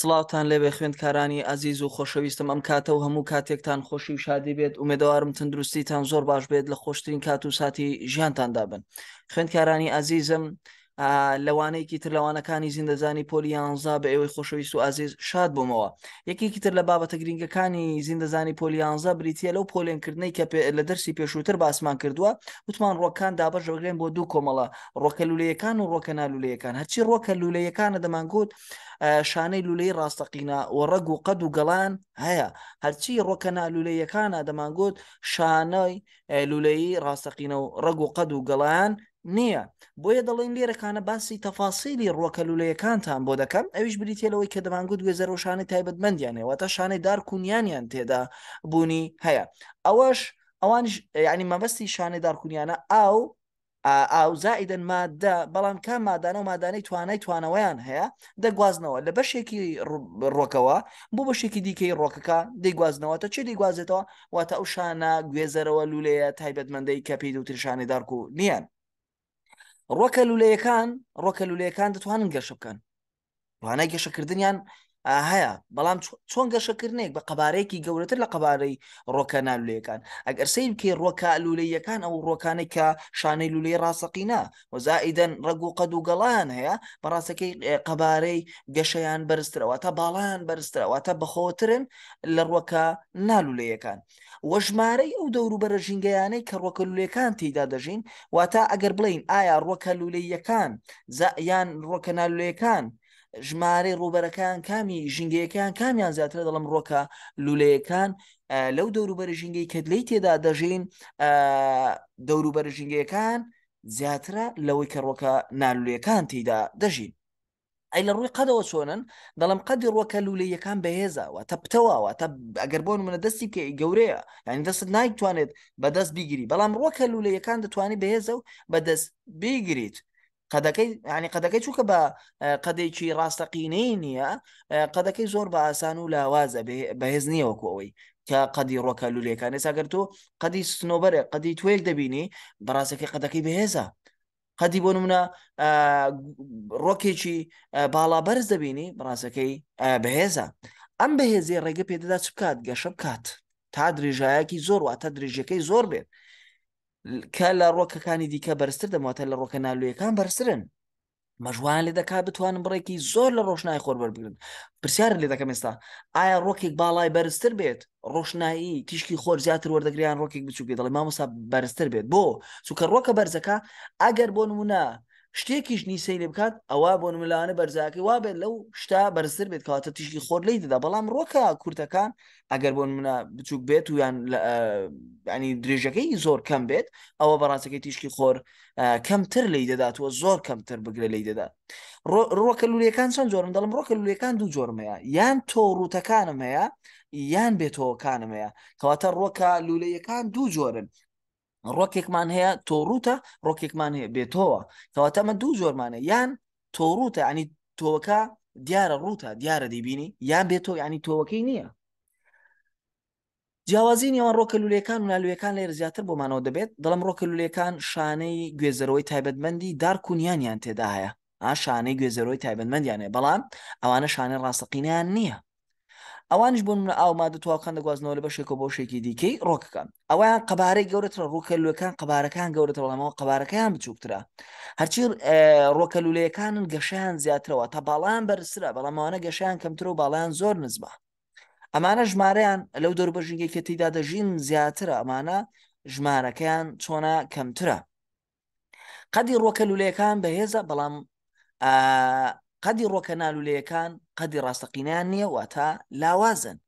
سڵاوتان لێبێ خوێندکارانی ئازیز و خۆشەویستم ئەم کاتە و هەموو کاتێکتان خۆشی و شادی بێت ومێدەوارم تەندروستیتان زۆر باش بێت لە خۆشترین کات و ساتی ژیانتاندا بن خوێندکارانی ئازیزم لەوانەیەکی تر لەوانەکانی زیندەزانی پۆلیانزا بە ئێوەی خۆشەویست و ئازیز شاد بوومەوە یەکێکی تر لە بابەتە گرنگەکانی زیندەزانی پۆلیانزا بریتە لەو پۆلێنکردنەی کە لە دەرسی پێشووتر باسمان کردووە وتمان ڕۆکان دابەش بگرێن بۆ دوو کۆمەڵە ڕۆکە لولەیەکان و ڕۆکەنا لولەیەکان هەرچی ڕۆکە لولەیەکانە دەمانگوت شانەی لولەی ڕاستەقینە و ڕەگ و قەد و گەڵان هەیە هەرچی ڕۆکەنا لولەیەکانە دەمانگوت شانەی لولەی ڕاستەقینە و ڕەگ و قەد و گەڵان نییە بۆیە دەڵێن لێرەکانە باسی تەفاسیلی ڕۆکەلولەیەکانتان بۆ دەکەم ئەویش بریتێلەوەی کە دەمانگووت وێزەرەوشانەی تایبەتمەندیانێوەتە شانەی دارکونیانیان تێدا بوونی هەیە ئەوەش ئەوان ینی مەبەستی شانەی دارکونیانە ئاو ئاو زائدن مادە بەڵام کا مادانە و مادانەی توانای توانەوەیان هەیە دەگوازنەوە لە بەشێکی ڕۆکەوە بۆ بەشێکی دیکەی ڕۆکەکە دەیگوازنەوە تا چی دەیگوازێتەوە واتە ئەو شانە گوێزەرەوە لولەیە تایبەتمەندەی کەپید و ترشانی دارک و نییان ڕۆکە لولەیەکان ڕۆکە لولەیەکان دەتوانن گەشە بکەن وانای گەشەکردنیان هەیە بەڵام چۆن گەشەکردنێک بە قەبارەیەکی گەورەتر لە قەبارەی ڕۆکەنا لولەکان ئەگەر سیر بکەی ڕۆکا لولەیەکان ئەو ڕۆکانی کە شانەی لولەی ڕاستەقینە وەزائیدەن ڕەگ و قەد و گەڵان هەیە بەڕاستەکەی قەبارەی گەشەیان بەرزترەوە تا باڵیان بەرزترەوە تا بەخۆترن لە ڕۆکە نالولەیەکان وەژمارەی ئەو دەوروبەرە ژینگەیانەی کە ڕۆکە لولەکان تێدا دەژین واتە ئەگەر بڵین ئایا ڕۆکە لولەیەکان یان ڕۆکە نالولەیەکان ژمارەی ڕوبەرەکان کامی ژنگەکان کامیان زیاترە دەڵم ڕۆکە لولەیەکان لەو دەوروبەر ژنگەی کە لی تێدا دەژین دەوروبەر ژنگەکان زیاترە لەوەی کە ڕۆکە نالولەکان تێدا دەژین ئەی لە ڕووی قەدەوە چۆنن دەڵم قەدی ڕۆکە لولەیەکان بەهێزاوە تە پتەوەوە تە ئەگەر بۆن منە دەستی کە گەورەیە یعنی دەست نایتوانێت بەدەست بیگیری بەڵام ڕۆکە لولەیەکان دەتوانانی بەهێزە و بەدەست بیگریت قەدەکەی ینی قەدەکەی چووکە بە قەدێکی ڕاستەقینەی نییە قەدەکەی زۆر بە ئاسان و لاوازە بەهێز نییەوەکو ئەوەی کە قەدی ڕۆکە لولەکان ێساگەر تۆ قەدی سنۆبەرێ قەدی توێک دەبینی بەڕاستەکەی قەدەکەی بەهێزە قەدی بۆ نمونە ڕۆکێکی باڵا بەرز دەبینی بڕاستەکەی بەهێزە ئەم بەهێزی ڕێگە پێدەدا چ بکات گەشە بکات تا درێژایەکی زۆر واتە درێژەکەی زۆر بێت کە لە ڕۆکەکانی دیکە بەرزتر دەماتە لە ڕۆکە نالویەکان بەرزرن مەژوان لێ دەکا بتوانن بڕێکی زۆر لە ڕۆشنای خۆر بەربگرن پرسیار لێ دەکەم ئێستا ئایا ڕۆکێک باڵای بەرزتر بێت ڕۆشنایی تیشکی خۆر زیاتر وەردەگریان ڕۆکێک بچووکێ دەڵێ مامۆسا بەرزتر بێت بۆ چووکە ڕۆکە بەرزەکە ئەگەر بۆ نمونە شتێکیش نیسی لێ بکات ئەوە بۆ نملانە بەرزاکی وا بێت لەو شتا بەرزتر بێت کاتە تیشکی خۆر لی دەدا بەڵام ڕۆکە کورتەکان ئەگەر بۆن منە بچووک بێت و یان ینی درێژەکەی زۆر کەم بێت ئەوە بەڕاستەکەی تیشکی خۆر کەمتر لی دەداتوە زۆر کەمتر بگرە لی دەدات ڕۆکە لولەکان چەند جۆرم دەڵم ڕۆکە لولەکان دوو جۆرمەیە یان تۆ ڕوتەکانم هەیە یان بێتەوەکانم هەیە کەواتە ڕۆکە لولەیەکان دوو جۆرن ڕۆکێکمان هەیە تۆڕوتە ڕۆکێکمان هەیە بێتەوە کەواتەمە دوو زۆرمانە یان تۆڕوتە ینی تۆوەکە دیارە ڕوتە دیارە دیبینی یان بێتۆ ینی تۆوەکەی نییە جیاوازینەوە ڕۆکە لولەکان و نالوەکان لێر زیاتر بۆمانەوە دەبێت دەڵم ڕۆکە لولەکان شانەی گوێزەرەوەی تایبەتمەندی دارکونیانیان تێدا هەیە ئاشانەی گوێزەرەوەی تایبەتمەندیانێ بەڵام ئەوانە شانە ڕاستەقینیان نییە ئەوانش بۆ منە ئاومادە تواکان دەگوازنەوە لە بەشێکەوە بۆ شێکی دیکەی ڕۆکەکان ئەویان قبارەی گەورەتە ڕووکەلوەکان قبارەکان گەورەتە بەڵامەوە قبارەکەیان بچووکترا هەرچی ڕۆکەلولەکانن گەشیان زیاترەوە تا باڵان بەرسرا بەڵامانە گەشیان کەمتر و باڵیان زۆر نزمە ئەمانە ژمارەیان لەو دەربەژنگێکی تێدا دەژین زیاترە ئەمانە ژمارەکەیان چۆنا کەمترە قەدی ڕۆکەلولەکان بەهێزە بەڵام قەدی ڕۆکەنالولەکان قەدی ڕاستەقینیان نییە واتە لاوازن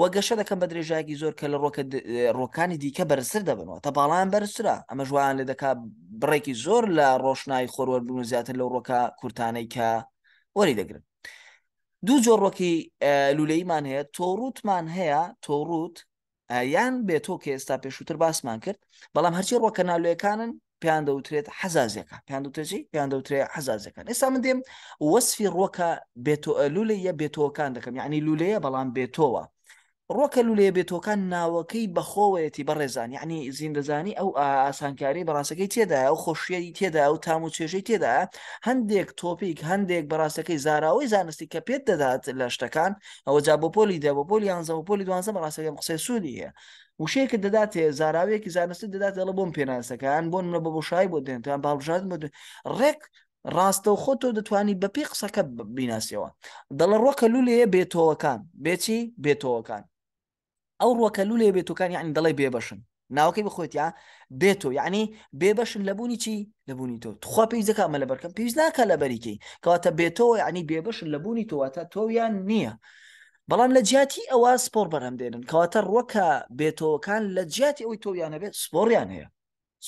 وەگەشە دەکەم بە درێژایکی زۆر کە لە ڕۆکە ڕۆکانی دیکە بەرزتر دەبنەوە تە باڵان بەرزرا ئەمە ژوان لێ دەکا بڕێکی زۆر لە ڕۆشنایی خۆروەربوون زیاتر لەو ڕۆکە کورتانەی کە وەری دەگرن دوو جۆڕۆکی لولەیمان هەیە تۆڕوتمان هەیە تۆڕوت یان بێتۆ کە ئێستا پێشووتر باسمان کرد بەڵام هەرچی ڕۆکە ناولەکانن پێیان دەوترێت حەزازەکە پێیان دوترێتی پێیان دەوترێت حەزازەکەن ئێستا من دێم وەسفی ڕۆکە بێتۆ لولە یە بێتۆکان دەکەم یعنی لولەیە بەڵام بێتۆوە ڕۆکە لولەیە بێتۆکان ناوەکەی بەخۆوەتی بەڕێزان یعنی زیندەزانی ئەو ئاسانکاری بەڕاستەکەی تێدا ئەو خۆشیەی تێدا ئەو تام و چێژەی تێدا هەندێک تۆپیک هەندێک بەڕاستەکەی زاراوەی زانستی کە پێت دەدات لە شتەکان ئەوە جا بۆ پۆلی دە بۆ پۆلی یانزە و پۆلی دوانزە بەڕاستەکە قسەی سوودی هەیە وشەیەکە دەداتێ زاراوەیەکی زانستی دەدات ئەڵە بۆم پێناسەکان بۆن منە بە بۆشایی بۆ دێنتیان باڵژات بە ڕێک ڕاستە و خۆ تۆ دەتوانی بەپی قسەکە بیناسیەوە دەڵە ڕۆکە لولەیە بێتۆوەکان بێچی بێتۆوەکان ئەو ڕۆکە لولێ بێتوکان یعنی دەڵی بێبەشن ناوەکەی بخۆیتیا بێتۆ یعنی بێبەشن لەبوونی چی لەبوونی تۆ تخوا پێیزەکە ئەمە لە بەرکەم پێویست ناکە لە بەریکەی کەواتە بێتەوە عنی بێبەشن لەبوونی تۆواتە تۆیان نییە بەڵام لە جیاتی ئەوە سپۆر بەرەم دێنن کەواتە ڕۆکە بێتەوەکان لە جیاتی ئەوی تۆیانە بێت سپۆریان هەیە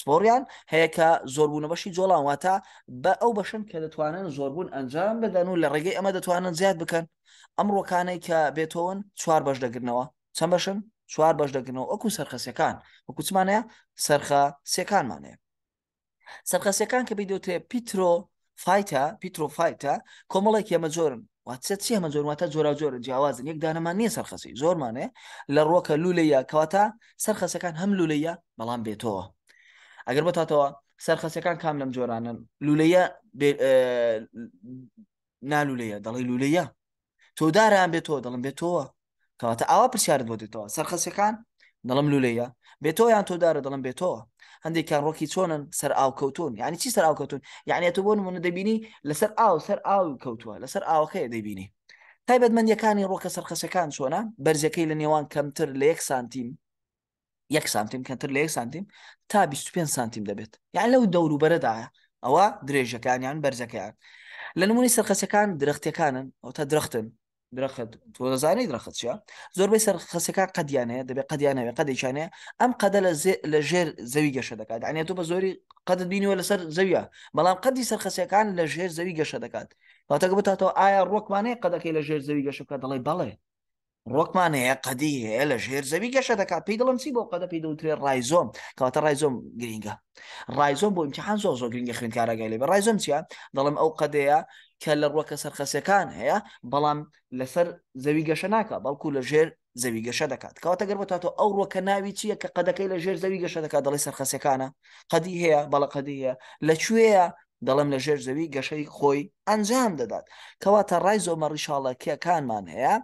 سپۆریان هەیە کە زۆربوونە بەشی جۆڵانواتە بە ئەو بەشن کە دەتوانن زۆربوون ئەنجام بدەن و لە ڕێگەی ئەمە دەتوانن زیاد بکەن ئەم ڕۆکانەی کە بێتەوەن چوار بەش دەگرنەوە چەند بەشن چوار بەش دەگرنەوە ئەکو سەرخەسیەکان وەکوچمانەیە سەرخە سێکانمانەیە سەرخەسیەکان کە بیدوتێ پیتۆ فایتە پیتۆفایتە کۆمەڵێک ئێمە جۆرن واتچە چی ئەمە زۆرواتە جۆرا جۆر جیاوازن یەک دانەمان نییە سەرخەسی زۆرمانێ لە ڕۆکە لولەیە کەواتە سەرخەسەکان هەم لولەیە بەڵام بێتەوە ئەگەر بەتاتەوە سەرخەسەکان کام لەم جۆرانن لولەیە نالولەیە دەڵی لولەیە تۆداران بێتەوە دەڵم بێتەوە کەواتە ئاوا پرسیارت بۆ دێتەوە سەرخەسەکان دەڵم لولەیە بێتەوە یان تۆدارە دەڵم بێتەوە هەندێکیان ڕۆکی چۆنن سەر ئاو کەوتون یعنی چی سەر ئاو کەوتون یعنی تۆ بۆ نمونە دەبینی لەسەر ئاو سەر ئاو کەوتووە لەسەر ئاوەکەی دەبینی تایبەتمەندیەکانی ڕۆکە سەرخەسەکان چۆنە بەرزەکەی لە نێوان کەمتر لە یەک سانتیم یەک سانتیم کەمتر لە یەک سانتیم تا 25 سانتیم دەبێت یان لەو دەوروبەرەدایە ئەوە درێژەکانیان بەرزەکەیان لە نمونی سەرخەسەکان درختەکانن ئەو تا درختن درەخت تۆ دەزانانی درەخت چە زۆربەی سەر خسەکە قەدیانەیە دەبێت قەدیانەوە قەدێکانەیە ئەم قەدە لە لە ژێر زەوی گەشە دەکات ئەنێ تۆ بە زۆری قەدت بینیوە لەسەر زەویە بەڵام قەدی سەر خسەکان لە ژێر زەوی گەشە دەکات باتەکە بتاتەوە ئایا ڕۆکمانەیە قەدەکەی لە ژێر زەوی گەشەکە دەڵێ بەڵێ ڕۆکمان هەیە قەدی هەیە لە ژێر زەوی گەشە دەکات پێی دەڵم چی بۆ قەدە پێی دەوترێ ڕایزۆم کەواتە ڕایزۆم گرینگە ڕایزۆم بۆ امتحان زۆ زۆ گرینگە خوێنکارەگەی لێ بە ڕایزۆم چیە دەڵم ئەو قەدەیە کە لە ڕۆکە سەرخەسیەکان هەیە بەڵام لەسەر زەوی گەشە ناکە بەڵکو لە ژێر زەوی گەشە دەکات کەواتە گەر بەاتۆ ئەو ڕۆکە ناوی چییە کە قەدەکەی لە ژێر زەوی گەشە دەکات دەڵی سەرخەسیەکانە قەدی هەیە بەڵە قەدی هەیە لەکوێیە دەڵم لە ژێر زەوی گەشەی خۆی ئەنجام دەدات کەواتە ڕای زۆمە ڕیشاڵەکیەکانمان هەیە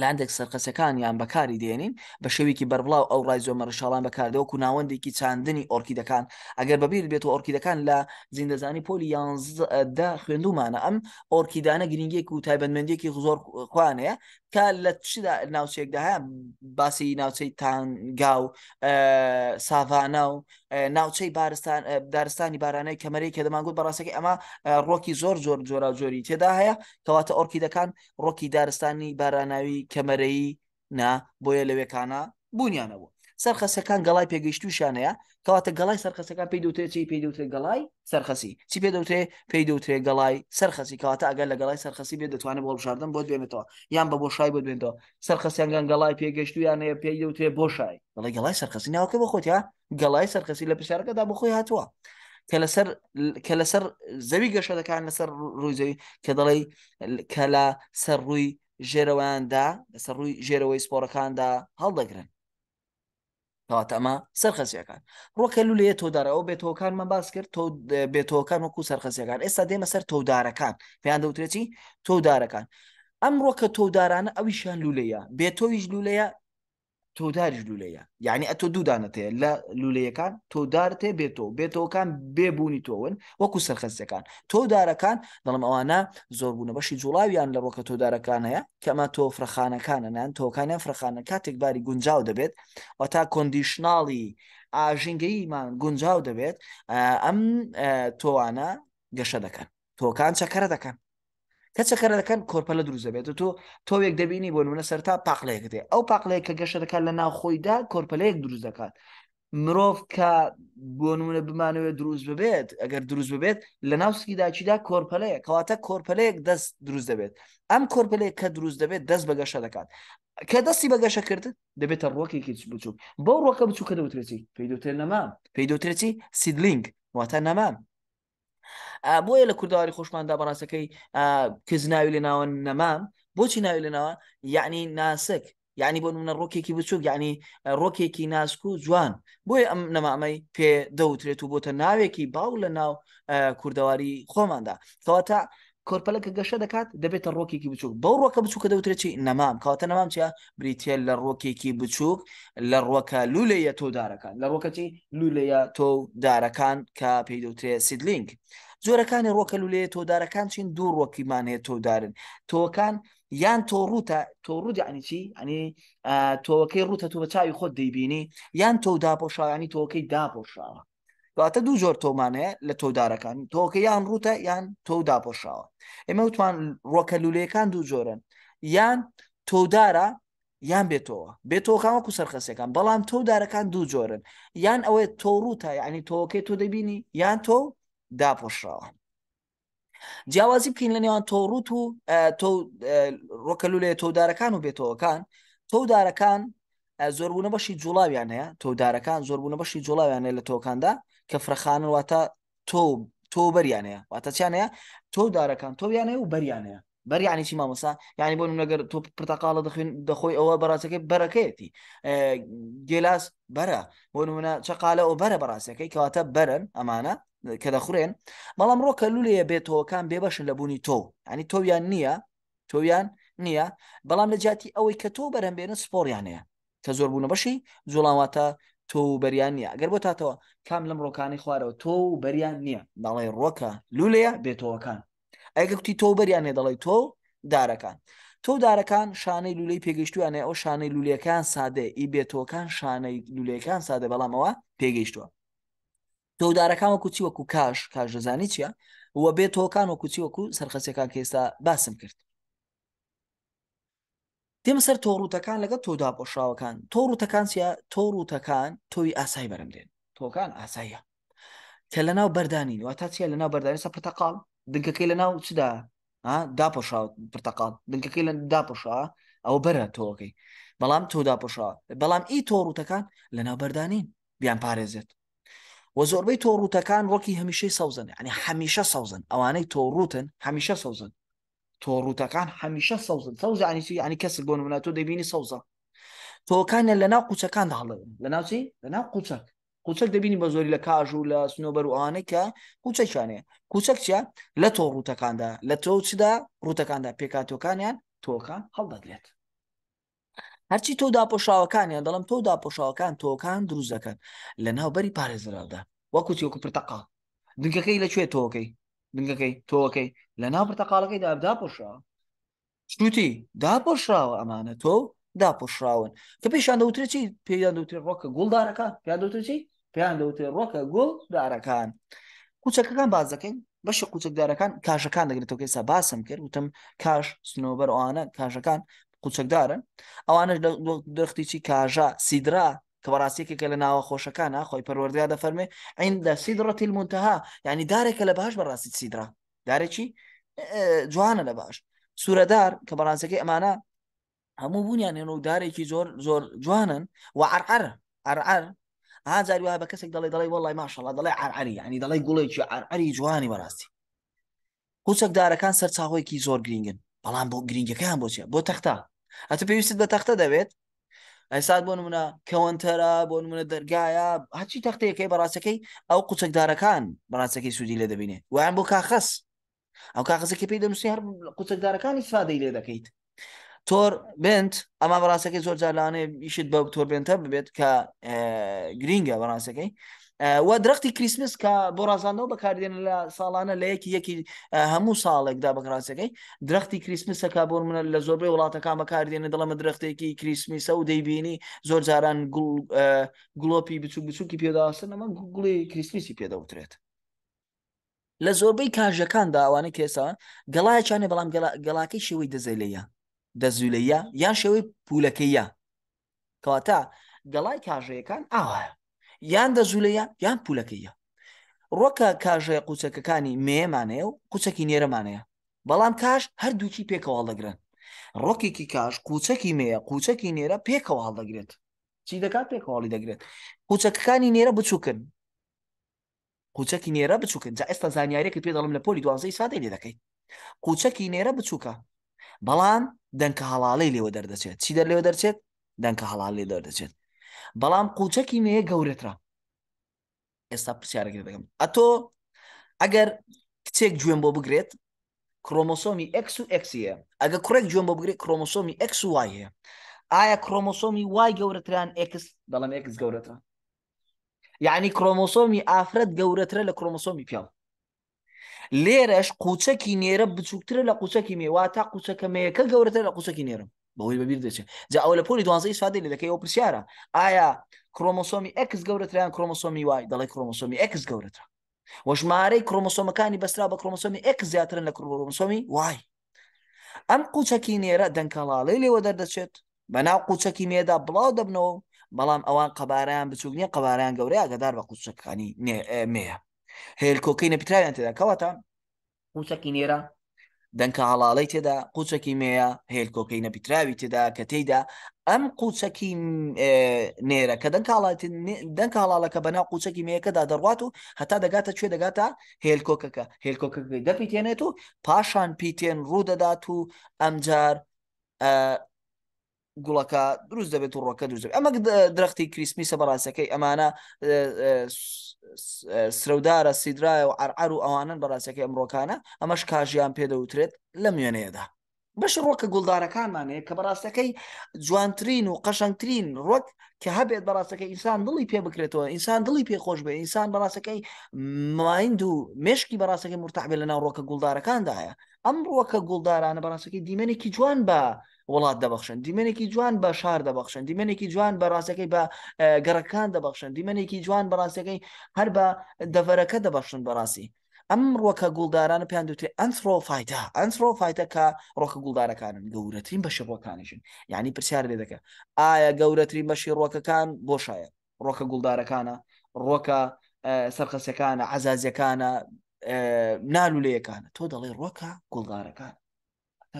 لە هەندێک سەرقەسەکان یان بەکاری دێنین بە شەویکی بەربڵاو ئەو ڕای زۆمەڕشاڵان بەکاردەوەکو ناوەندێکی چاندنی ئۆرکیدەکان ئەگەر بەبیر بێت و ئۆرکیدەکان لە زیندەزانی پۆلی یاندا خوێندومانە ئەم ئۆرکیدانە گرنگێک و تایبەتمەندێکی زۆر خوانەیە کە لە چدا ناوچێکدا هەیە باسی ناوچەی تانگا و ساڤانا و ناوچەی بارستان دارستانی بارانەی کەمەری کە دەمانگووت بەڕاستەکە ئەمە ڕۆکی زۆر زۆر جۆرا جۆری تێدا هەیە کەواتە ئۆرکیدەکان ڕۆکی دارستانی باراناوی کەمەرەی نا بۆیە لەوێکانە بوونیانەوە سەرخەسەکان گەڵای پێگەیشتوشانەیە کەواتە گەڵای سەرخەسەکان پێی دوترێت چی پێی دوترێت گەڵای سەرخەسی چی پێ دەوترێ پێی دوترێت گەڵای سەرخەسی کەواتە ئەگەر لە گەڵای سەرخەسی بێ دەتوانێت بۆڵشاردن بۆ دوێنێتەوە یان بە بۆشای بۆ دوێنێتەوە سەرخەسیانگەن گەڵای پێگەشتویانەیە پێی دەوترێت بۆشای بەڵی گەڵای سەرخەسی ناوکە بە خۆتیا گەڵای سەرخەسی لە پرسیارەکەدا بۆ خۆی هاتووە کە لەسەر کە لەسەر زەوی گەشەدەکان لەسەر ڕوویزەوی کە دەڵێ کە لە سەر ڕووی ژێرەوەیاندا لەسەر ڕووی ژێرەوەی سپۆرەکاندا هەڵدەگرن کەواتە ئەمە سەرخەسیەکان ڕۆکە لولێ تۆدارەوە بێتۆکانمە باس کرد تۆ بێتۆکان وەکو سەرخەسیەکان ئێستا دێمە سەر تۆدارەکان پێیان دەوترێتی تۆدارەکان ئەم ڕۆکە تۆدارانە ئەویشان لولەیە بێتۆویش لولەیە تۆداری لولەیە یعنی ئە تۆ دوودانەتەیە لە لولەیەکان تۆدارتێ بێتەوە بێتەوەکان بێبوونی تۆون وەکو سەرخەستەکان تۆدارەکان دەڵم ئەوانە زۆربوونە بەشی جوڵاویان لە ڕۆکە تۆدارەکان هەیە کەمە تۆ فرەخانەکانەنان تۆکانیان فرەخانە کاتێک باری گونجاو دەبێت و تا کۆندیشناڵی ئاژنگەیمان گونجاو دەبێت ئەم تۆوانە گەشە دەکەن تۆکان چەکەرە دەکەن کەچەکەرەکان کۆرپە لە دروست دەبێت تۆ تۆوێک دەبینی بۆ نمونە سەر تا پاقلەیەک دێ ئەو پاقلەیە کە گەشەکە لە ناوخۆیدا کۆرپەلەیەک دروست دەکات مرۆڤ کە بۆ نمونە بمانەوێت دروست ببێت ئەگەر دروست ببێت لە ناوسکی داچیدا کۆرپەلەیە کەواتە کۆرپەلەیەک دەست دروست دەبێت ئەم کۆرپەلەیە کە دروست دەبێت دەست بەگەشە دەکات کە دەستی بەگەشەکرد دەبێتە ڕۆکێکی بچوک بەو ڕۆکە بچووکە دەوترێتی پێی دوترێت نەما پێی دوترێتی سیدلینگ واتە نەمان بۆیە لە کوردداری خۆشماندا بەڕاستەکەی کزناوی لە ناوە نەمام بۆچی ناوی لەناوە یعنی ناسک یعنی بۆ منە ڕۆکێکی بچووک یعنی ڕۆکێکی ناسک و جوان بۆیە ئەم نەمامەی پێ دەوترێت و بۆتە ناوێکی باو لە ناو کوردەواری خۆماندا کەواتە کۆرپەلەکە گەشە دەکات دەبێتە ڕۆکێکی بچووک بەو ڕۆکە بچووکە دەوترێت چی نەمام کاتە نەمام چیا بریتێل لە ڕۆکێکی بچووک لە ڕۆکە لولەیە تۆدارەکان لە ڕۆکەچی لولەیە تۆ دارەکان کە پێی دەوترێت سیدلینگ زۆرەکانی ڕۆکە لولەیە تۆدارەکان چین دوو ڕۆکیمان هەیە تۆدارن تۆکان یان تۆ ڕوتە تۆ ڕودیانی چی ئەنی تۆەکەی ڕوتە تو بە چاوی خۆت دەیبینی یان تۆ داپۆشاوانی تۆکەی داپۆشاوە دواتە دوو زۆر تۆمانەیە لە تۆدارەکان تۆکە یان ڕوتە یان تۆ داپۆشاوە ئێمە وتمان ڕۆکە لولەکان دوو جۆرن یان تۆدارە یان بێتەوە بێتۆکانوە کو سەرخەسەکان بەڵام تۆدارەکان دوو جۆرن یان ئەوەیە تۆ ڕوتە ینی تۆکەی تۆ دەبینی یان تۆ داپۆشراوە جیاوازی بکەین لە نێوان تۆڕوت و تۆ ڕۆکەلولێ تۆدارەکان و بێتەوەکان تۆدارەکان زۆربوونە بەشی جوڵاویان هەیە تۆدارەکان زۆربوونە بەشی جوڵاویان هەیە لە تۆکاندا کە فرەخانن واتە تۆ تۆ بەریانەیە واتە چیانەیە تۆ دارەکان تۆیانەیە و بەریانەیە بەریانی چی مامەسا ینی بۆ نەگەر تۆ پرتەقالە دەخوێن دەخۆی ئەوە بەڕاستەکەی بەرەکەیەتی گێلاس بەرە بۆ نمونە چقالە ئەو بەرە بەڕاستەکەی کەواتە بەرن ئەمانە کە دەخورێن بەڵام ڕۆکە لولەیە بێتەوەکان بێبەشن لە بوونی تۆ ئەنی تۆیان نییە تۆیان نییە بەڵام لە جاتی ئەوەی کە تۆ بەرەمبێنە سپۆریانەیە کە زۆربوونە بەشی جوڵاواتە تۆ و بەریان نییە گەر بۆ تاتەوە کام لەم ڕۆکانی خوارەوە تۆ و بەریان نییە دەڵێ ڕۆکە لولەیە بێتەوەکان ئەگە کوتی تۆ بەریانێ دەڵی تۆ دارەکان تۆ دارەکان شانەی لولەی پێگەیشتویانێ ئەو شانەی لولەکان سادە ئی بێتەوەکان شانەی لولەکان سادە بەڵامەوە پێگەیشتووە تۆ دارەکان وەکو چی وەکو کاش کاژەزانی چییە وە بێتەوەکان وەکو چی وەکو سەرخەسەکان کێستا باسم کرد دێمە سەر تۆڕوتەکان لەگە تۆدا بۆشراوەکان تۆڕوتەکان سیا تۆڕوتەکان تۆی ئاسایی بەرمدێن تۆکان ئاساییە کە لە ناو بەردانی وا تا چیە لە ناو بەردانی سە پرتەقال دنکەکەی لە ناو چدا داپۆشاوە پرتەقال دنکەکەی لە داپۆشا ئەوە بەرە تۆەکەی بەڵام تۆدا پۆشا بەڵام ئی تۆڕوتەکان لە ناو بەردانین بیان پارێزێت وە زۆربەی تۆڕوتەکان ڕۆکی هەمیشەی سەوزن ینی هەمیشە سەوزن ئەوانەی تۆڕوتن هەمیشە سەوزن تۆڕوتەکان هەمیشە سەوزن سەوز ینی چی ینی کەسک بۆ منە تۆ دەبینی سەوزە تۆکانە لە ناو قوچەکان داڵێن لە ناوچی لە ناو قوچەک قوچەک دەبینی بە زۆری لە کاژ و لە سنۆبەر و ئەوانەی کە قوچەکیانێ قوچەک چە لە تۆ ڕوتەکاندا لە تۆ چدا ڕوتەکاندا پێکاتۆکانیان تۆکان هەڵدەگرێت هەرچی تۆ داپۆشاوەکانیان دەڵم تۆ داپۆشاوەکان تۆکان دروست دەکەن لە ناوبەری پارێزرادا وەکو تیۆکو پرتەقا دنکەکەی لەکوێ تۆکەی دنگەکەی تۆەکەی لە ناو پرتەقالەکەی دابداپۆشراوە شتوتی داپۆشراوە ئەمانە تۆ داپۆشراون کە پێشان دەوترێت چی پێیان دەوتێت ڕۆکە گوڵدارەکە پێیان دەوتێت چی پێیان دەوتێت ڕۆکە گوڵ دارەکان کوچەکەەکان باز دەکەین بەشە کوچەکدارەکان کاژەکان دەگرێتەوە کەسا باسم کرد وتم کاش سنۆبەر ئەوانە کاژەکان کوچەکدارن ئەوانە دەختی چی کاژا سیدرا کە بەڕاستێکێکە لە ناوە خۆشەکانە خۆی پەروەردگا دەفەرمێ ئەین دە سیدڕەتی المونتەها یعنی دارێکە لە باش بەڕاستی سیدرا دارێکی جوانە لە باش سوورەدار کە بەڕاستەکەی ئەمانە هەموو بوونیان هێن و دارێکی زۆر زۆر جوانن و عرعر عرعر هاجار وایە بە کەسێک دەڵێ دەڵی وڵی ماشەڵە دەڵێ عرعری ینی دەڵی گوڵێکی عرعری جوانی بەڕاستی قوچەک دارەکان سەر چاهۆیەکی زۆر گرنگن بەڵام بۆ گرنگەکەیان بۆچێ بۆ تەختا ئەتە پێویستت بە تەختە دەوێت ئەسات بۆ منە کەونتەرە بۆ منە دەرگایە هەچی تەختەیەەکەی بەڕاستەکەی ئەو قوچەکدارەکان بەڕاستەکەی سوودی لێ دەبینێ ویان بۆ کاخەس ئەو کاخەزەکە پێی دەنووسی هەر قوچەکدارەکانی فادەی لێ دەکەیت تۆر بنت ئەما بەڕاستەکەی زۆر جارلانێ یشت بە تۆر بێنتە ببێت کە گرینگە بەڕاستەکەی و درختی کریسمس کە بۆ ڕازانەوە بەکاردێن لە ساڵانە لە یەکی یەکی هەموو ساڵێکدا بەکڕاستەکەی درختی کریسمسەکە بۆ منە لە زۆربەی وڵاتەکان بەکاردێنە دەڵەمە درختێکی کریسمیسە و دەیبینی زۆر جاران گڵۆپی بچوو بچووکی پێداستن ئەمە گوڵی کریسمیسی پێدەوترێت لە زۆربەی کاژەکاندا ئەوانە کێسا گەڵایەکیانێ بەڵام گەڵاکەی شێوەی دەزەلەیە دەزولەیە یان شێوەی پولەکەیە کەواتە گەڵای کاژەیەکان ئاوە یان دەزولەیە یان پولەکەیە ڕۆکە کاژەیە قوچەکەەکانی مێمانەیە و قوچەکی نێرەمانەیە بەڵام کاش هەردووکی پێکەوە دەگرن ڕۆکێکی کاش قوچەکی مەیە قوچەکی نێرە پێکەوە هەڵدەگرێت چی دەکات پێکەواڵی دەگرێت قوچەکەەکانی نێرە بچووکن قوچەکی نێرە بچووکن جا ئێستا زانیارێکی پێ دەڵم لە پۆلی دوانزەی سادەی لێ دەکەیت قوچەکی نێرە بچووکە بەڵام دەنکە هەڵاڵی لێوە دەردەچێت چی دە لێوە دەرچێت دەنکە هەڵال لێ دەردەچێت بەڵام قوچەکی نەیە گەورەترا ئێستا پرسیارەکە دەگەم ئەتۆ ئەگەر کچێک گوێن بۆ بگرێت کرۆمۆسۆمی ئەکس و ئەکسە ئەگە کوڕێک گوێن بۆ بگرێت کرۆمۆسۆمی ئەکس و وای هەیە ئایا کرۆمۆسۆمی وای گەورەتران ئکس دەڵم ئکس گەورەتران یعنی کرۆمۆسۆمی ئافرەت گەورەترە لە کرۆمۆسۆمی پیاوە لێرەش قوچەکی نێرە بچووکترە لە قوچەکی مێوا تا قوچەکە مەیەکە گەورەتە لە قوچەکی نێرم بەوەی بەبییر دەچێت جا ئەو لە پۆلی دوانزە ساادی لە دەکەی ئەو پرسیارە ئایا کرۆمۆسۆمی ئەکس گەورەتریان کرۆمۆسۆمی وای دەڵی کرۆمۆسۆمی ئەکس گەورەتە وەژمارەی کرۆمۆسۆمەکانی بەسرا بە کرۆمۆسۆمی ئەکس زیاترن لە کرۆمۆسۆمی وای ئەم قوچەکی نێرە دەنگکەڵاڵی لێوە دەردەچێت بەناو قوچەکی مێدا بڵاو دەبنەوە بەڵام ئەوان قەبارەیان بچوک نییە قەبارەیان گەورەیە گەدار بە قوچەکانی مێە هێلکۆکەی نەپیتراویان تێدا کەواتە قوچەکی نێرە دەنکە هەڵاڵی تێدا قوچەکی مێە هێلکۆکەی نەپیتراوی تێدا کە تێدا ئەم قوچەکی نێرە کە دەنک هەڵالەکە بەناو قوچەکی مەیەکەدا دەڕوات و هەتا دەگاتە کوێ دەگاتە هێلکۆکەکە هێلکۆکەکەی دەپیتێنێت و پاشان پیتێن ڕوودەدات و ئەمجار گوڵەکە دروست دەبێت و ڕۆکە دروست ئەمە درختی کریسمی سەبڕاستەکەی ئەمانە سرودارە سیدرایە و عرعر و ئەوانن بەڕاستەکەی ئەمڕۆکانە ئەمەش کاژیان پێدەوترێت لە میێنەیەدا بەش ڕۆکە گوڵدارەکانمانەیە کە بەڕاستەکەی جوانترین و قەشنگترین ڕۆک کە هەبێت بەڕاستەکەی ئینسان دڵی پێ بکرێتەوە ئینسان دڵی پێخۆش بێ ئینسان بەڕاستەکەی مایند و مشکی بەڕاستەکەی مرتعبێ لە ناو ڕۆکە گوڵدارەکاندایە ئەم ڕۆکە گوڵدارانە بەڕاستەکەی دیمەنێکی جوان بە وڵات دەبخشن دیمەنێکی جوان بە شار دەبخشن دیمەنێکی جوان بە ڕاستەکەی بە گەڕەکان دەبخشن دیمەنێکی جوان بە ڕاستەکەی هەر بە دەڤەرەکە دەبخشن بەڕاستی ئەم ڕۆکە گوڵدارانە پێیان دوتێ ئەنترۆفایتە ئەنترۆفایتە کە ڕۆکە گوڵدارەکانن گەورەترین بە شەڕۆکانیشن یعنی پرسیار لێ دەکە ئایا گەورەترین بەشی ڕۆکەکان بۆشایە ڕۆکە گوڵدارەکانە ڕۆکە سەرخەسەکانە عزازەکانە نالولەیەکانە تۆ دەڵێ ڕۆکە گوڵدارەکان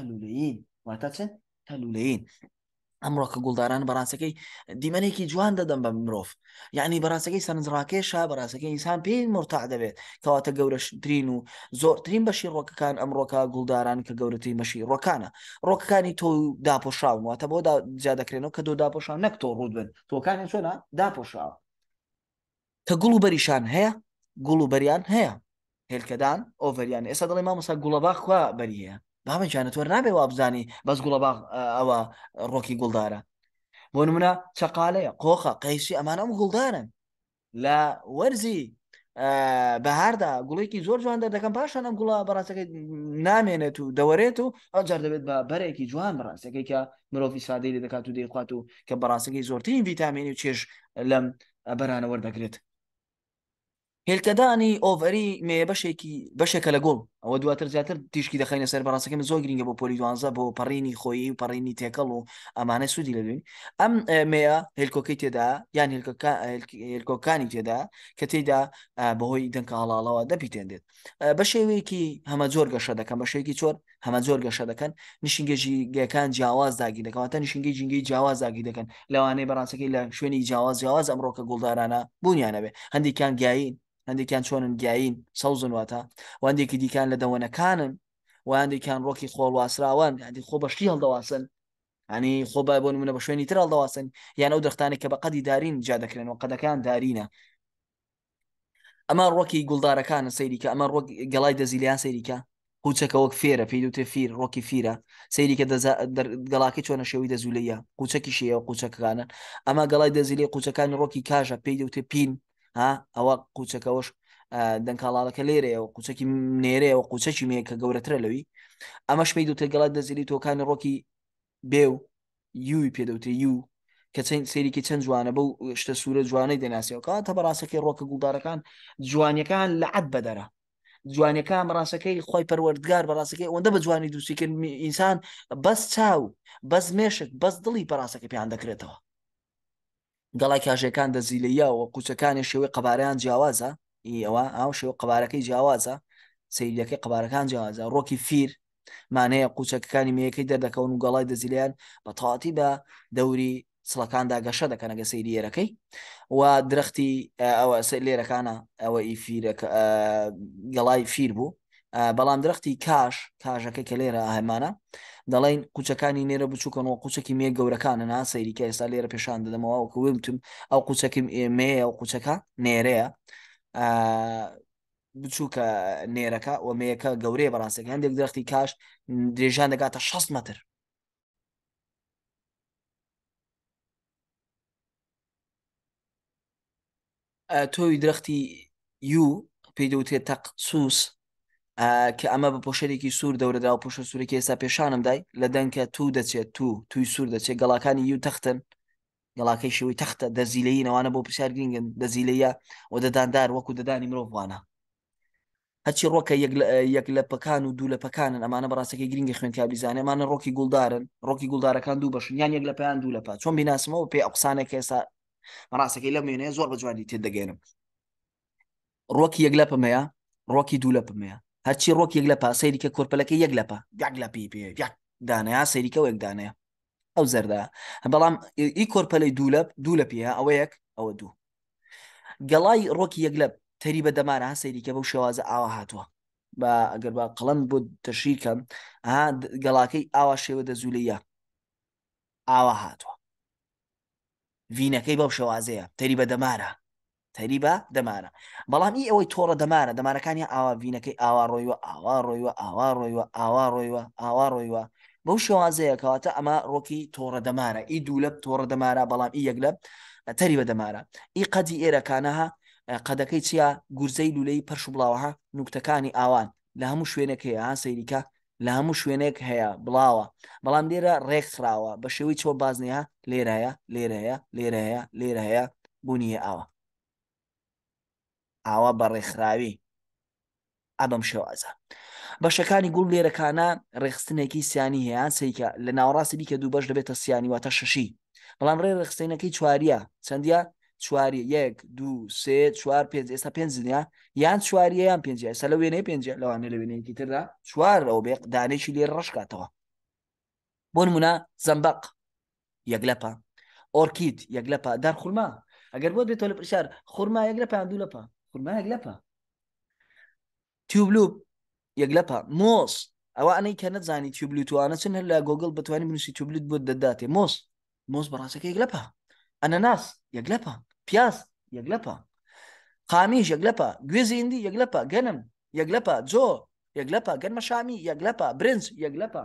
لولەیین واتە چند تەلوولەیین ئەمڕۆکە گوڵداران بەڕاستەکەی دیمەنێکی جوان دەدەم بە مرۆڤ یعنی بەڕاستەکەی سەرنجڕاکێشا بەڕاستەکەی ئینسان پێی مرتاع دەبێت کەواتە گەورەترین و زۆرترین بەشی ڕۆکەکان ئەمڕۆکە گوڵداران کە گەورەترین بەشی ڕۆکانە ڕۆکەکانی تۆ داپۆشاون واتە بۆ جیا دەکرێنەوە کە دۆ داپۆشان نەک تۆ ڕوود بن تۆکانی چۆنا داپۆشاوە کە گوڵ و بەریشان هەیە گوڵ و بەریان هەیە هێلکەدان ئۆڤریان ئێستا دەڵێ مامەسا گوڵەباخوا بەری هەیە بامە جانەتوەەر نابێ وا بزانی بەس گوڵە باغ ئەوە ڕۆکی گوڵدارە بۆ نمونە چقالەیە قۆخە قەیسی ئەمان ئەم گوڵدارن لە وەرزی بەهاردا گوڵێکی زۆر جوان دەردەکەم پاشان ئەم گوڵە بەڕاستەکەی نامێنێت و دەوەرێت و ئەوجار دەبێت بە بەرێکی جوان بەڕاستەکەی کە مرۆڤی سادەی لێ دەکات و دەیخوات و کە بەڕاستەکەی زۆرترین ڤیتامینی و چێش لەم بەرانە وەردەگرێت هێلکەدانی ئۆڤەری مێ بەشێکی بەشێکە لە گوڵ ئەوە دواتر زیاتر تیشکی دەخینە سەر بەڕاستەکەم زۆر گرنگگە بۆ پۆلی دوانزە بۆ پەڕینی خۆی و پەڕینی تێکەڵ و ئەمانە سوودی لەبین ئەم مەیە هلکۆکەی تێدا یان هلکۆکانی تێدا کە تێدا بەهۆی دەنکە هەڵاڵەوە دەپیتێندێت بە شێوەیەکی هەمە زۆر گەشە دەکەم بە شێکی چۆر هەمە زۆر گەشە دەکەن نیشنگێژی گەکان جیاواز داگی دەکەواتە نیشنگی جنگی جیاواز داگی دەکەن لەوانەیە بەڕاستەکەی لە شوێنی جیاواز جیاواز ئەمڕۆکە گوڵدارانە بوونیانەبێ هەندێکیان گایین هەندێکیان چۆنن گیاین سەوزن واتە وندێکی دیکان لە دەوەنەکانن وندێکیان ڕۆکی خۆڵواسراوان یادی خۆ بەشتی هەڵدەواسن ئەنی خۆ بۆ منە بە شوێنی تر هەڵدەواسن یان ئەو دەختانی کە بە قەدی دارین جا دەکرێن و قەدەکان دارینە ئەمە ڕۆکی گوڵدارەکانە سەیریکە ئەمە ڕۆک گەڵای دەزیلیان سەیریکە قوچەکە وەک فێرە پێی دوتێ فیر ڕۆکی فیرە سەیریکە گەڵاکی چۆنە شێوی دەزولەیە قوچەکی شێوە قوچەکانە ئەمە گەڵای دەزیلی قوچەکانی ڕۆکی کاژە پێی دوتێ پین ها ئەوە قوچەکەەوەش دەنگکاڵالەکە لێرەیەەوە قوچەکی نێرەیەەوە قوچەکی مێ کە گەورەترە لەوی ئەمەش پێی دوو تێگەڵات دەزیری تۆکانی ڕۆکی بێ و یوی پێدەوتری یو کە چەند سێریکی چەند جوانە بەو شتە سوورە جوانەی دەناسیەوەکە تە بەڕاستەکەی ڕۆکە گوڵدارەکان جوانیەکان لە عەت بەدەرە جوانەکان ڕاستەکەی خۆی پەروەردگار بەڕاستەکەی ئەوەندە بە جوانی دووسیکردنی ئینسان بەس چاو بەس مێشک بەس دڵی بەڕاستەکە پێیان دەکرێتەوە گەڵای کاژەکان دەزیلەیەوە قوچەکانی شێوەی قەبارەیان جیاوازە ئەوە ئەو شێو قەبارەکەی جیاوازە سیدەکەی قەبارەکان جیاوازە ڕۆکی فیر مانەیە قوچەکەەکانی میەکەی دەردەکەون و گەڵای دەزیلیان بە تەواتی بە دەوری سڵەکاندا گەشە دەکەنەگە سەیریێرەکەی و درختی ئەوە لێرەکانە ئەوە ئیفیر گەڵای فیر بوو بەڵام درختی کاش کاژەکە کە لێرە ئاهمانە دەڵین قوچەکانی نێرە بچووکەن و قوچەکی مێ گەورەکانە نا سەیریکە ئێستا لێرە پێشان دەدەمەوە کە ومتم ئەو قوچەکیم ئێمەیە و قوچەکە نێرەیە بچووکە نێرەکە و مەیەکە گەورەیە بەڕاستێک هەندێک درختی کاش درێژان دەگاتە 6 متر تۆوی درختی یو پێی دەوتێت تەق سووس کە ئەمە بە پۆشەرێکی سوور دەورەدا و پۆشە سوورێکی ئێستا پێشانم دای لە دەنکە تو دەچێت تو توی سوور دەچێت گەڵاکانی یو تەختن گەڵاکەی شوی تەختە دەزیلەی نەوانە بۆ پرسیار گرنگن دەزیلەیە و دەداندار وەکو دەدانی مرۆڤوانە هەچی ڕۆکە یەک لە پەکان و دوو لە پەکانن ئەمانە بەڕاستەکەی گرنگی خوێن کابیزانێ ئەمانە ڕۆکی گوڵدارن ڕۆکی گوڵدارەکان دوو بەشن یان یەک لە پێیان دوو لە پا چۆن بیناسمەوە پێی ئەقسانێک ئێستا بەڕاستەکەی لە مێنێ زۆر بە جوانی تێدەگەێنم ڕۆکی یەک لە پمەیە ڕۆکی دوو لە پمەیە هەرچی ڕۆک یەک لە پا سەیریکە کۆرپەلەکە یەک لەپە یەک لە پێ یەک دانەیە سەیریکە و یەکدانەیە ئەو زەردا بەڵام ئی کۆرپەلەی دوولە دوو لە پێە ئەوە یەک ئەوە دوو گەڵای ڕۆکی یەک لە تەری بە دەمارە سەیریکە بەو شێوازە ئاوا هاتووە بە ئەگەر بە قەڵند بۆ تەشیرکەم گەڵاکەی ئاوا شێوە دەزولەیە ئاوا هاتووە ڤینەکەی بەو شێوازەیە تەری بە دەمارە تەریبە دەمانە بەڵامی ئەوەی تۆڕە دەمانە دەمانەکانی ئاوا بینەکەی ئاوا ڕۆیوە ئاوا ڕۆیوە ئاوا ڕۆیوە ئاوا ڕۆیوە ئاوا ڕۆیوە بەو شێوازەیەکەواتە ئەمە ڕۆکی تۆڕە دەمانە ئی دوولەب تۆڕە دەمانە بەڵام ئی یەک لە تەریبە دەمانە ئی قەدی ئێرەکانەها قەدەکەی چیا گورزەی لولەی پەرش بڵاوەها نوکتەکانی ئاوان لە هەموو شوێنەکەی ئا سەیریکە لە هەموو شوێنێک هەیە بڵاوە بەڵام لێرە ڕێکخراوە بە شێوی چۆ بازنەیە لێرایە لێرەیە لێرەیە لێرەیە بوونیە ئاوە ئاوا بە ڕێکخراوی ئەبم شێوازە بەشەکانی گوڵ لێرەکانە ڕێخستنێکی سیانی هەیە سیکە لە ناوڕاستی کە دوو بەش دەبێتە سیانی واتە شەشی بەڵام ڕێ ڕخستینەکەی چواریە چەندە چواری یەک دو سێ چوار پێ ئێستا پێنجنیا یان چواریە یان پێنج ئێستا لە وێنەی پێنج لەوانە لە وێنێکی تردا چوار ئەو بێ دانێکی لێ ڕشکاتەوە بۆ نمونە زەمبەق یەکلەپە ئۆرکیت یەکلەپە دار خورما ئەگەر بۆ بێتەوە لە پرشار خورما یەکلەپیان دوو لەپە کورما یەکلەپە تیوبلوب یەکلەپە مۆس ئەوە ئەنەی کە نەزانی تیوبلوتوانە چن هەر لە گۆگل بتوانین بنووسی تیوبلوت بۆ دەداتێ مۆس مۆس بەڕاستەکە یەکلەپە ئەنەناس یەکلەپە پیاس یەکلەپە قامیش یەکلەپە گوێزی هندی یەکلەپە گەنم یەکلەپە جۆ یەکلەپە گەنمە شامی یەکلەپە برنج یەکلەپە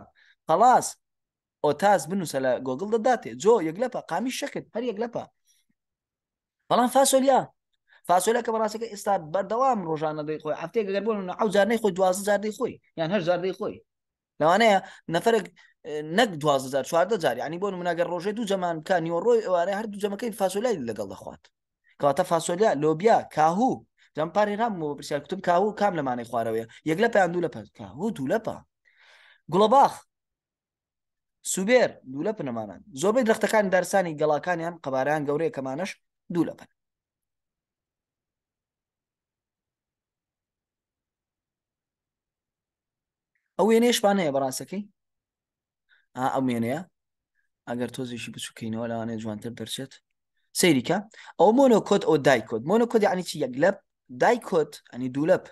قەڵاس ئۆتاس بنووسە لە گۆگل دەداتێ جۆ یەکلەپە قامی شەکت هەر یەکلەپە بەڵام فاسۆلیا فاسۆلەکە بەڕاستەکە ئێستا بەردەوام ڕۆژانە دەی خۆی هەفتەیە گەر بۆن ئەو زارنەی خۆی دوازە زاردەی خۆی یان هەر زاردەی خۆی لەوانەیە نەفرێک نەک دوزار چواردە جاری ینی بۆ مناگەر ڕۆژێ دوو جەمان کا نیوەڕۆی ئەوارە هەر دوو جەمەکەی فاسۆلای لەگەڵ دەخوات کەواتە فاسۆلیا لۆبیا کاهوو جەم پارێ رامەوە پرسیار کوتم کاهوو کام لەمانەی خوارەوەە یەک لە پێیان دوو لە پهوو دوو لەپە گوڵەباخ سوبێر دوو لە پنەمانان زۆربەی درختەکان دەرسانی گەڵاکانیان قەباران گەورەیە کەمانەش دوو لەپەن ئەو وێنێشمان هەیە بەڕاستەکەی ئەو مێنەیە ئەگەر تۆزیشی بچووکەینەوە لەوانێ جوانتر دەرچێت سەیریکە ئەو مۆنۆ کۆت ئەو دایکۆت مۆنۆ کۆت ئەنیی یەکلەپ دایکۆت ئەنی دوولەپ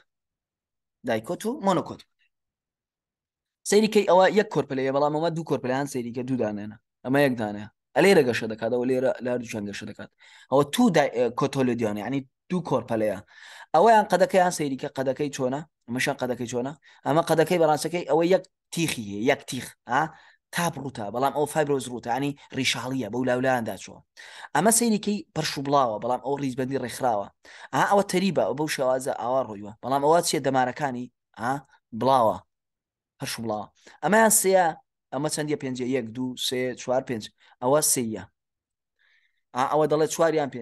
دایکۆت و مۆنۆکۆت سەیریکەی ئەوە یەک کۆرپلەیە بەڵام ئەمە دوو کۆرپلیان سەیریکە دوودانێنە ئەمە یەکدانەیە ئەلێرە گەشە دەکاتەوە لێرە لار دوچەند گەشە دەکات ئەوە تو کۆتۆلۆدیانە ینی دوو کۆرپەلەیە ئەوەیان قەدەکەیان سەیریکە قەدەکەی چۆنە مەشە قەدەکەی چۆنە ئەمە قەدەکەی بەڕاستەکەی ئەوە یەک تیخی یەک تیخ تاپ ڕوتە بەڵام ئەو فایبرۆز ڕوتانی ڕیشاڵیە بەو لاولایاندا چوە ئەمە سەیریکەی پەرشو بڵاوە بەڵام ئەو ریزبندی ڕێکخراوە ئا ئەوە تەریبە ئەو بەو شێوازە ئاوا ڕۆیوە بەڵام ئەوە چیە دەمارەکانی ئا بڵاوە هەرشو بڵاوە ئەمەیان سەیە ئەمە چەندیە پێنج یەک دو سێ چوار پێنج ئەوە سەیە ئەوە دەڵێ چواریان پێ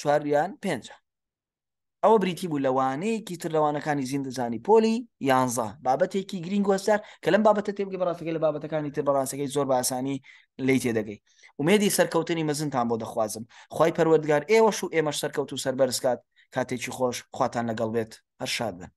چواریان پێنجە ئەوە بریتی بوو لەوانەیەکی تر لەوانەکانی زیندزانی پۆلی یانزە بابەتێکی گرنگ وەستار کە لەم بابەتە تێبگە بەڕاستەکە لە بابەتەکانی تر بەڕاستەکەی زۆر باسانی لی تێدەگەی ومێدی سەرکەوتنی مەزنتان بۆ دەخوازم خی پەروەردگار ئێوەش و ئێمەش سەرکەوت و سەربەرزکات کاتێکی خۆش خواتان لەگەڵ بێت هەر شاد بن